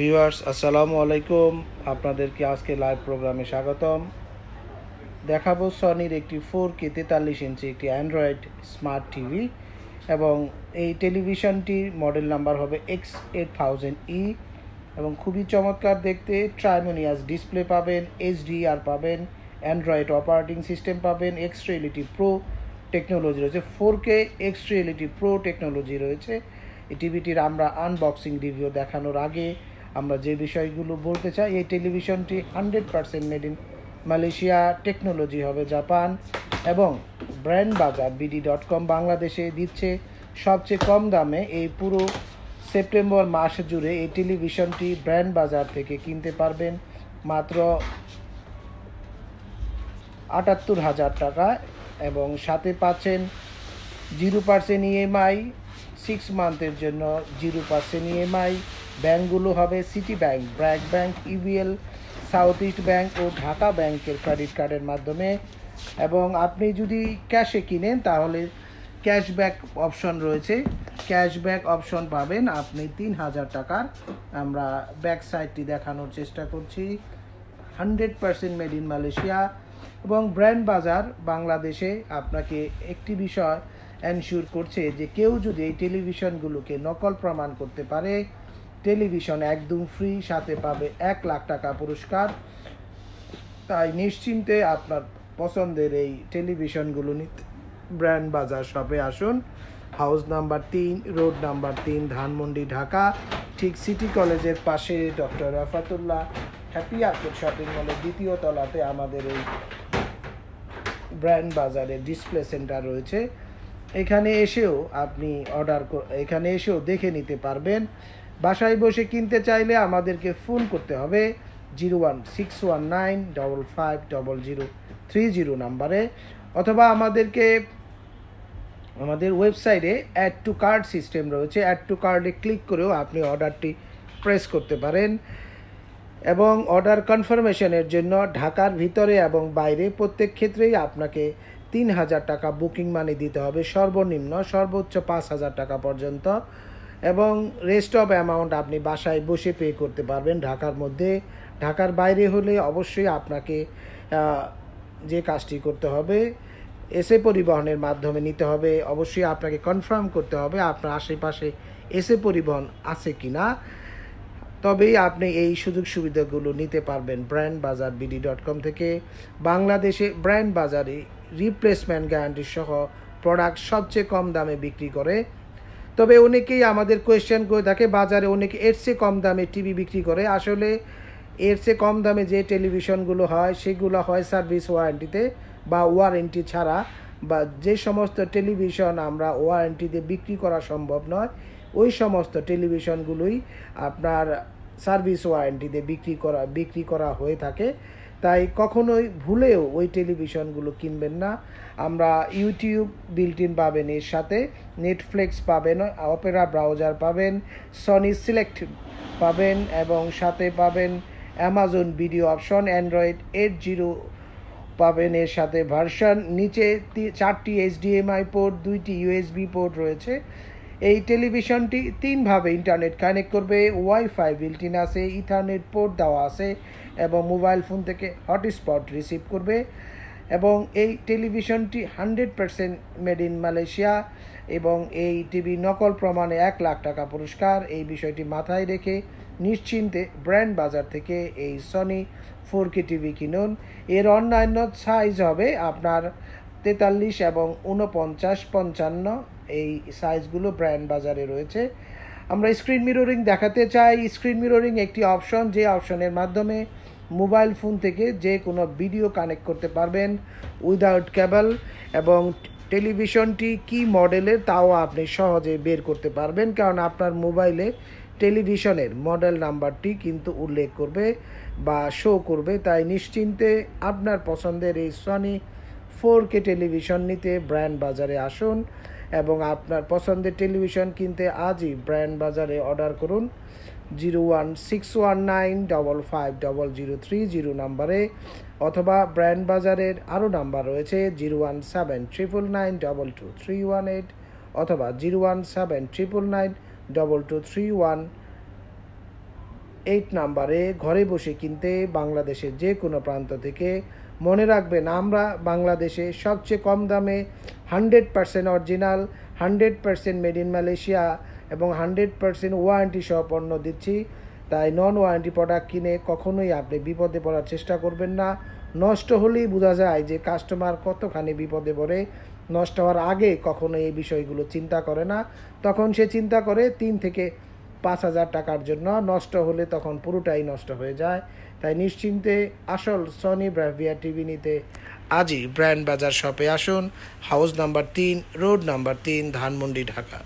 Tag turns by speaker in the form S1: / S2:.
S1: viewers আসসালামু আলাইকুম আপনাদেরকে আজকে লাইভ প্রোগ্রামে স্বাগতম দেখাবো সনির একটি ফোর কে তেতাল্লিশ ইঞ্চি একটি অ্যান্ড্রয়েড স্মার্ট টিভি এবং এই টেলিভিশনটির মডেল নাম্বার হবে এক্স এইট থাউজেন্ড ই এবং খুবই চমৎকার দেখতে ট্রাইমোনিয়াস ডিসপ্লে পাবেন এইচডিআর পাবেন অ্যান্ড্রয়েড অপারেটিং সিস্টেম পাবেন এক্স রিয়েলিটি প্রো টেকনোলজি রয়েছে four K X reality pro technology রয়েছে এই টিভিটির আমরা আনবক্সিং রিভিউ দেখানোর আগে আমরা যে বিষয়গুলো বলতে চাই এই টেলিভিশনটি hundred percent made in Malaysia technology হবে জাপান এবং Brand Bazaar BD dot com বাংলাদেশে দিচ্ছে সবচেয়ে কম দামে এই পুরো সেপ্টেম্বর মাস জুড়ে এই টেলিভিশনটি ব্র্যান্ড বাজার থেকে কিনতে পারবেন মাত্র আটাত্তর হাজার টাকা এবং সাথে পাচ্ছেন জিরো পার্সেন্ট ইএমআই সিক্স মান্থের জন্য জিরো পার্সেন্ট ইএমআই ব্যাংকগুলো হবে City Bank BRAC Bank EBL South East Bank ও ঢাকা ব্যাংকের ক্রেডিট কার্ডের মাধ্যমে এবং আপনি যদি ক্যাশে কিনেন তাহলে ক্যাশব্যাক অপশন রয়েছে ক্যাশব্যাক অপশন পাবেন আপনি তিন হাজার টাকার আমরা ব্যাক সাইডটি দেখানোর চেষ্টা করছি hundred percent made in Malaysia এবং ব্র্যান্ড বাজার বাংলাদেশে আপনাকে একটি বিষয় এনশিওর করছে যে কেউ যদি এই টেলিভিশনগুলোকে নকল প্রমাণ করতে পারে টেলিভিশন একদম ফ্রি সাথে পাবে এক লাখ টাকা পুরস্কার তাই নিশ্চিন্তে আপনার পছন্দের এই টেলিভিশনগুলো নিতে ব্র্যান্ড বাজার শপে আসুন হাউস নাম্বার তিন রোড নাম্বার তিন ধানমন্ডি ঢাকা ঠিক সিটি কলেজের পাশে doctor Rafatullah happy arcade shopping মলের দ্বিতীয় তলাতে আমাদের এই ব্র্যান্ড বাজারে ডিসপ্লে সেন্টার রয়েছে এখানে এসেও আপনি অর্ডার এখানে এসেও দেখে নিতে পারবেন বাসায় বসে কিনতে চাইলে আমাদেরকে ফোন করতে হবে zero one six one nine double five double zero three zero নাম্বারে অথবা আমাদেরকে আমাদের ওয়েবসাইটে অ্যাড টু কার্ড সিস্টেম রয়েছে অ্যাড টু কার্ডে ক্লিক করেও আপনি অর্ডারটি প্রেস করতে পারেন এবং অর্ডার কনফার্মেশনের জন্য ঢাকার ভিতরে এবং বাইরে প্রত্যেক ক্ষেত্রেই আপনাকে তিন হাজার টাকা বুকিং মানি দিতে হবে সর্বনিম্ন সর্বোচ্চ পাঁচ হাজার টাকা পর্যন্ত এবং রেস্ট অফ অ্যামাউন্ট আপনি বাসায় বসে পে করতে পারবেন ঢাকার মধ্যে ঢাকার বাইরে হলে অবশ্যই আপনাকে যে কাজটি করতে হবে এসে পরিবহনের মাধ্যমে নিতে হবে অবশ্যই আপনাকে কনফার্ম করতে হবে আপনার আশেপাশে এসে পরিবহন আছে কি না তবেই আপনি এই সুযোগ সুবিধাগুলো নিতে পারবেন ব্র্যান্ড বাজার বিডি ডট কম থেকে বাংলাদেশে ব্র্যান্ড বাজারে রিপ্লেসমেন্ট গ্যারান্টি সহ প্রোডাক্ট সবচেয়ে কম দামে বিক্রি করে তবে অনেকেই আমাদের কোয়েশ্চেন করে থাকে বাজারে অনেকে এর চেয়ে কম দামে টিভি বিক্রি করে আসলে এর চেয়ে কম দামে যে টেলিভিশনগুলো হয় সেগুলো হয় সার্ভিস ওয়ারেন্টিতে বা ওয়ারেন্টি ছাড়া বা যে সমস্ত টেলিভিশন আমরা ওয়ারেন্টিতে বিক্রি করা সম্ভব নয় ওই সমস্ত টেলিভিশনগুলোই আপনার সার্ভিস ওয়ারেন্টিতে বিক্রি করা বিক্রি করা হয়ে থাকে তাই কখনোই ভুলেও ওই টেলিভিশনগুলো কিনবেন না আমরা ইউটিউব বিল্টিন পাবেন এর সাথে নেটফ্লিক্স পাবেন অপেরা ব্রাউজার পাবেন সনি সিলেক্ট পাবেন এবং সাথে পাবেন Amazon video option Android eight zero পাবেন এর সাথে ভার্সন নিচে চারটি এইচডিএমআই পোর্ট দুইটি ইউএসবি পোর্ট রয়েছে এই টেলিভিশনটি তিনভাবে ইন্টারনেট কানেক্ট করবে ওয়াইফাই বিল্টিন আছে ইথারনেট পোর্ট দেওয়া আছে এবং মোবাইল ফোন থেকে হটস্পট রিসিভ করবে এবং এই টেলিভিশনটি hundred percent made in Malaysia এবং এই টিভি নকল প্রমাণে এক লাখ টাকা পুরস্কার এই বিষয়টি মাথায় রেখে নিশ্চিন্তে ব্র্যান্ড বাজার থেকে এই সনি ফোর কে টিভি কিনুন এর অন্যান্য সাইজ হবে আপনার তেতাল্লিশ এবং উনপঞ্চাশ পঞ্চান্ন এই সাইজগুলো ব্র্যান্ড বাজারে রয়েছে আমরা স্ক্রিন মিররিং দেখাতে চাই স্ক্রিন মিররিং একটি অপশন যে অপশনের মাধ্যমে মোবাইল ফোন থেকে যে কোনো ভিডিও কানেক্ট করতে পারবেন উইদাউট ক্যাবল এবং টেলিভিশনটি কি মডেলের তাও আপনি সহজে বের করতে পারবেন কারণ আপনার মোবাইলে টেলিভিশনের মডেল নাম্বারটি কিন্তু উল্লেখ করবে বা শো করবে তাই নিশ্চিন্তে আপনার পছন্দের এই সনি ফোর কে টেলিভিশন নিতে ব্র্যান্ড বাজারে আসুন এবং আপনার পছন্দের টেলিভিশন কিনতে আজই ব্র্যান্ড বাজারে অর্ডার করুন zero one six one nine double five double zero three zero নাম্বারে অথবা ব্র্যান্ড বাজারের আরও নাম্বার রয়েছে zero one seven triple nine double two three one eight অথবা zero one seven triple nine double two three one eight নাম্বারে ঘরে বসে কিনতে বাংলাদেশের যে কোনো প্রান্ত থেকে মনে রাখবেন আমরা বাংলাদেশে সবচেয়ে কম দামে hundred percent original hundred percent made in Malaysia এবং হান্ড্রেড পারসেন্ট ওয়ারেন্টি সহ পণ্য দিচ্ছি তাই নন ওয়ারেন্টি প্রোডাক্ট কিনে কখনোই আপনি বিপদে পড়ার চেষ্টা করবেন না নষ্ট হলেই বোঝা যায় যে কাস্টমার কতখানি বিপদে পড়ে নষ্ট হওয়ার আগে কখনো এই বিষয়গুলো চিন্তা করে না তখন সে চিন্তা করে তিন থেকে পাঁচ হাজার টাকার জন্য নষ্ট হলে তখন পুরোটাই নষ্ট হয়ে যায় তাই নিশ্চিন্তে আসল সনি ব্রাভিয়া টিভি নিতে আজই ব্র্যান্ড বাজার শপে আসুন হাউস নাম্বার তিন রোড নাম্বার তিন ধানমন্ডি ঢাকা